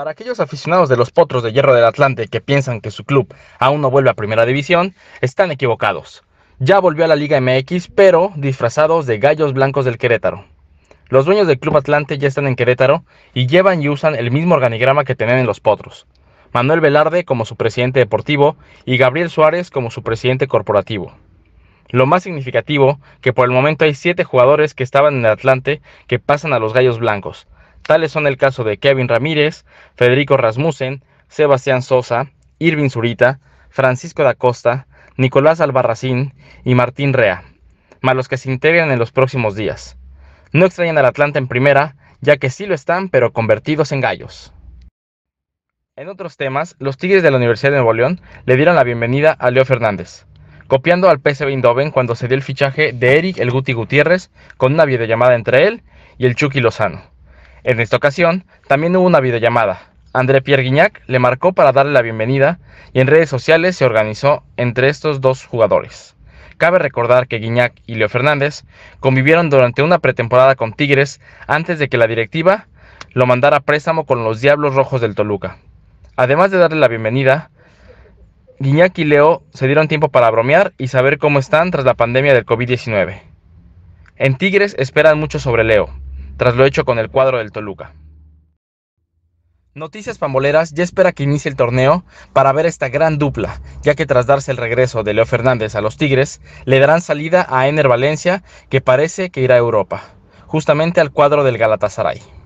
Para aquellos aficionados de los Potros de Hierro del Atlante que piensan que su club aún no vuelve a Primera División, están equivocados. Ya volvió a la Liga MX, pero disfrazados de gallos blancos del Querétaro. Los dueños del Club Atlante ya están en Querétaro y llevan y usan el mismo organigrama que tenían en los Potros. Manuel Velarde como su presidente deportivo y Gabriel Suárez como su presidente corporativo. Lo más significativo, que por el momento hay siete jugadores que estaban en el Atlante que pasan a los Gallos Blancos, Tales son el caso de Kevin Ramírez, Federico Rasmussen, Sebastián Sosa, Irving Zurita, Francisco da Costa, Nicolás Albarracín y Martín Rea, más los que se integran en los próximos días. No extrañan al Atlanta en primera, ya que sí lo están, pero convertidos en gallos. En otros temas, los Tigres de la Universidad de Nuevo León le dieron la bienvenida a Leo Fernández, copiando al PSV Eindhoven cuando se dio el fichaje de Eric El Guti Gutiérrez con una videollamada entre él y el Chucky Lozano. En esta ocasión, también hubo una videollamada. André Pierre Guignac le marcó para darle la bienvenida y en redes sociales se organizó entre estos dos jugadores. Cabe recordar que Guignac y Leo Fernández convivieron durante una pretemporada con Tigres antes de que la directiva lo mandara préstamo con los Diablos Rojos del Toluca. Además de darle la bienvenida, Guignac y Leo se dieron tiempo para bromear y saber cómo están tras la pandemia del COVID-19. En Tigres esperan mucho sobre Leo, tras lo hecho con el cuadro del Toluca. Noticias Pamboleras ya espera que inicie el torneo para ver esta gran dupla, ya que tras darse el regreso de Leo Fernández a los Tigres, le darán salida a Ener Valencia, que parece que irá a Europa, justamente al cuadro del Galatasaray.